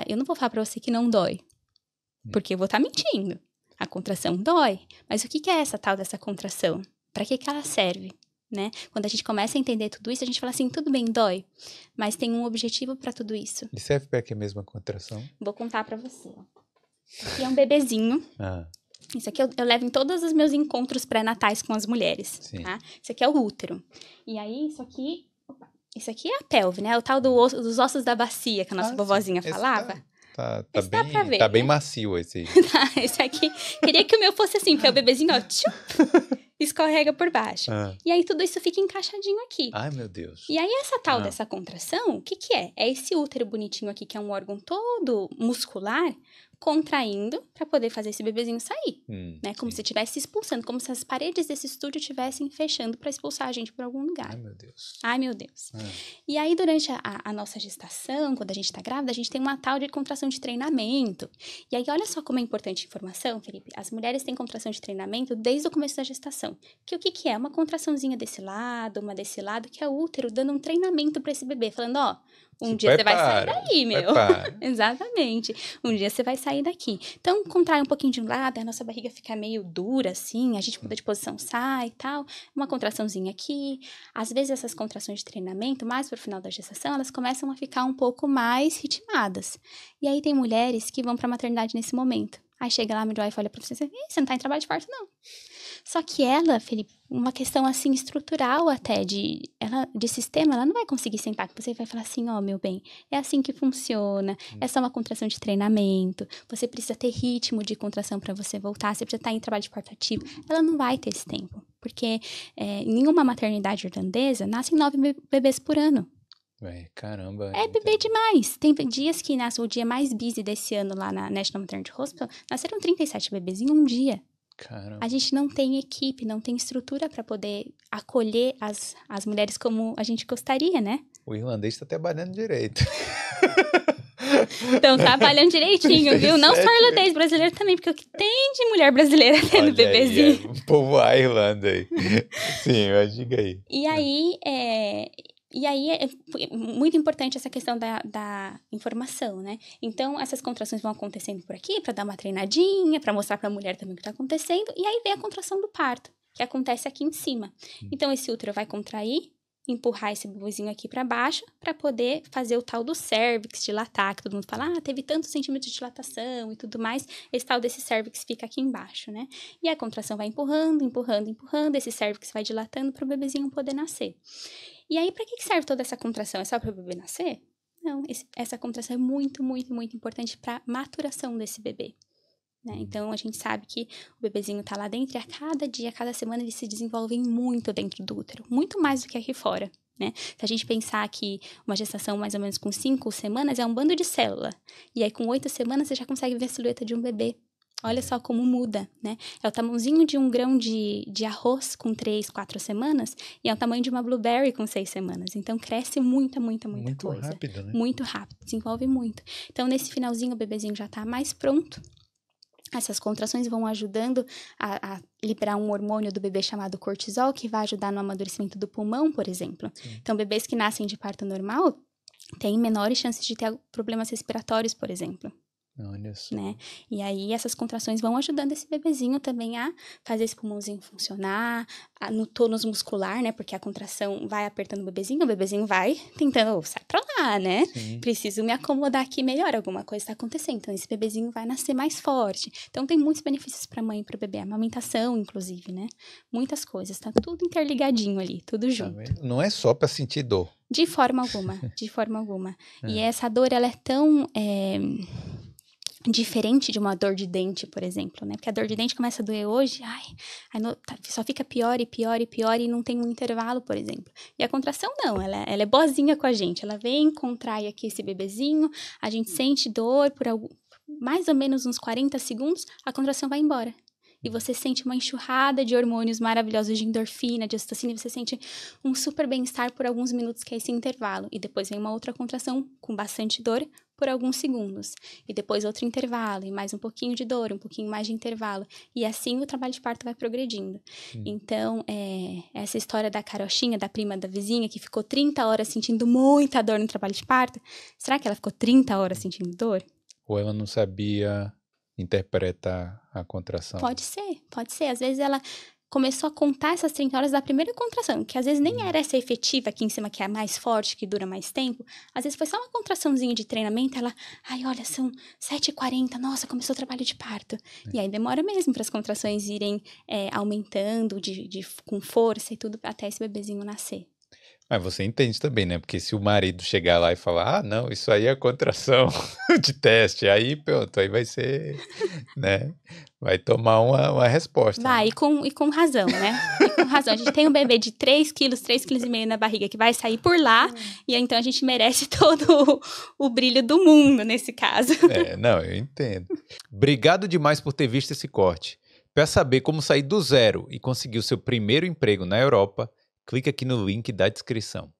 Ah, eu não vou falar para você que não dói. Hum. Porque eu vou estar tá mentindo. A contração dói. Mas o que, que é essa tal dessa contração? Para que, que ela serve? Né? Quando a gente começa a entender tudo isso, a gente fala assim, tudo bem, dói, mas tem um objetivo para tudo isso. E serve para que é mesmo a contração? Vou contar para você. Aqui é um bebezinho. Ah. Isso aqui eu, eu, levo em todos os meus encontros pré-natais com as mulheres. Sim. Tá? Isso aqui é o útero. E aí, isso aqui isso aqui é a pelve, né? O tal do osso, dos ossos da bacia que a nossa ah, vovozinha falava. Esse tá, tá, tá, tá, bem, ver, tá né? bem macio esse. tá, esse aqui. Queria que o meu fosse assim, porque o bebezinho, ó, escorrega por baixo. Ah. E aí tudo isso fica encaixadinho aqui. Ai, meu Deus. E aí essa tal ah. dessa contração, o que que é? É esse útero bonitinho aqui, que é um órgão todo muscular, contraindo para poder fazer esse bebezinho sair, hum, né? Como sim. se estivesse expulsando, como se as paredes desse estúdio estivessem fechando para expulsar a gente por algum lugar. Ai, meu Deus. Ai, meu Deus. É. E aí, durante a, a, nossa gestação, quando a gente está grávida, a gente tem uma tal de contração de treinamento. E aí, olha só como é importante a informação, Felipe. As mulheres têm contração de treinamento desde o começo da gestação. Que o que, que é? Uma contraçãozinha desse lado, uma desse lado, que é o útero dando um treinamento para esse bebê, falando, ó... Oh, um Se dia você vai sair daí, meu. Exatamente. Um dia você vai sair daqui. Então, contrai um pouquinho de um lado, a nossa barriga fica meio dura, assim, a gente muda de posição, sai e tal. Uma contraçãozinha aqui. Às vezes, essas contrações de treinamento, mais pro final da gestação, elas começam a ficar um pouco mais ritmadas. E aí, tem mulheres que vão pra maternidade nesse momento. Aí chega lá, a midwife olha pra você e diz, você não tá em trabalho de parto, não. Só que ela, Felipe, uma questão assim estrutural até de, ela, de sistema, ela não vai conseguir sentar com você e vai falar assim, ó, oh, meu bem, é assim que funciona, é só uma contração de treinamento, você precisa ter ritmo de contração para você voltar, você precisa estar tá em trabalho de parto ativo. Ela não vai ter esse tempo, porque é, em nenhuma maternidade irlandesa nascem nove bebês por ano caramba. É bebê demais. Tem dias que nasceu o dia mais busy desse ano lá na National Maternity Hospital. Nasceram 37 bebês em um dia. Caramba. A gente não tem equipe, não tem estrutura para poder acolher as, as mulheres como a gente gostaria, né? O irlandês está trabalhando direito. Então, trabalhando direitinho, viu? Não só irlandês, brasileiro também, porque o que tem de mulher brasileira tendo Olha bebezinho? Aí, é, povo a Irlanda aí. Sim, mas diga aí. E aí, é, e aí é muito importante essa questão da, da informação, né? Então, essas contrações vão acontecendo por aqui para dar uma treinadinha, para mostrar para a mulher também o que está acontecendo, e aí vem a contração do parto, que acontece aqui em cima. Então, esse útero vai contrair, empurrar esse bubuzinho aqui para baixo para poder fazer o tal do cervix dilatar, que todo mundo fala, ah, teve tantos centímetros de dilatação e tudo mais, esse tal desse cervix fica aqui embaixo, né? E a contração vai empurrando, empurrando, empurrando, esse cervix vai dilatando para o bebezinho poder nascer. E aí, para que serve toda essa contração? É só para o bebê nascer? Não, esse, essa contração é muito, muito, muito importante para a maturação desse bebê. Né? Então, a gente sabe que o bebezinho está lá dentro e a cada dia, a cada semana, eles se desenvolvem muito dentro do útero, muito mais do que aqui fora. Né? Se a gente pensar que uma gestação mais ou menos com cinco semanas é um bando de célula, e aí com oito semanas você já consegue ver a silhueta de um bebê. Olha só como muda, né? É o tamanhozinho de um grão de, de arroz com três, quatro semanas e é o tamanho de uma blueberry com seis semanas. Então cresce muita, muita, muita muito coisa. Muito rápido, né? Muito rápido, desenvolve muito. Então nesse finalzinho o bebezinho já está mais pronto essas contrações vão ajudando a, a, liberar um hormônio do bebê chamado cortisol, que vai ajudar no amadurecimento do pulmão, por exemplo. Sim. Então, bebês que nascem de parto normal têm menores chances de ter problemas respiratórios, por exemplo. Olha só. Né? E aí essas contrações vão ajudando esse bebezinho também a fazer esse pulmãozinho funcionar, a, no tônus muscular, né? Porque a contração vai apertando o bebezinho, o bebezinho vai tentando, oh, sai pra lá, né? Sim. Preciso me acomodar aqui melhor, alguma coisa tá acontecendo. Então esse bebezinho vai nascer mais forte. Então tem muitos benefícios pra mãe e pro bebê, a amamentação, inclusive, né? Muitas coisas, tá tudo interligadinho ali, tudo tá junto. Não é só pra sentir dor. De forma alguma, de forma alguma. É. E essa dor, ela é tão. É diferente de uma dor de dente, por exemplo, né? Porque a dor de dente começa a doer hoje, ai, no, tá, só fica pior e pior e pior e não tem um intervalo, por exemplo. E a contração não, ela, é, ela é boazinha com a gente, ela vem, contrai aqui esse bebezinho, a gente sente dor por algum, mais ou menos uns 40 segundos, a contração vai embora e você sente uma enxurrada de hormônios maravilhosos de endorfina, de ocitocina, e você sente um super bem-estar por alguns minutos, que é esse intervalo. E depois vem uma outra contração com bastante dor por alguns segundos. E depois outro intervalo, e mais um pouquinho de dor, um pouquinho mais de intervalo. E assim o trabalho de parto vai progredindo. Hum. Então, é, essa história da carochinha, da prima da vizinha, que ficou 30 horas sentindo muita dor no trabalho de parto, será que ela ficou 30 horas sentindo dor? Ou ela não sabia interpreta a contração? Pode ser, pode ser. Às vezes ela começou a contar essas 30 horas da primeira contração, que às vezes nem hum. era essa efetiva aqui em cima, que é a mais forte, que dura mais tempo. Às vezes foi só uma contraçãozinha de treinamento, ela, ai, olha, são 7h40, nossa, começou o trabalho de parto. É. E aí demora mesmo para as contrações irem é, aumentando de, de, com força e tudo até esse bebezinho nascer. Mas ah, você entende também, né? Porque se o marido chegar lá e falar, ah, não, isso aí é contração de teste, aí pronto, aí vai ser, né? Vai tomar uma, uma resposta. Né? Vai, né? e, com, e com razão, né? E com razão. A gente tem um bebê de 3 quilos, 3,5 quilos na barriga que vai sair por lá, é. e então a gente merece todo o, o brilho do mundo nesse caso. É, não, eu entendo. Obrigado demais por ter visto esse corte. Para saber como sair do zero e conseguir o seu primeiro emprego na Europa, clique aqui no link da descrição.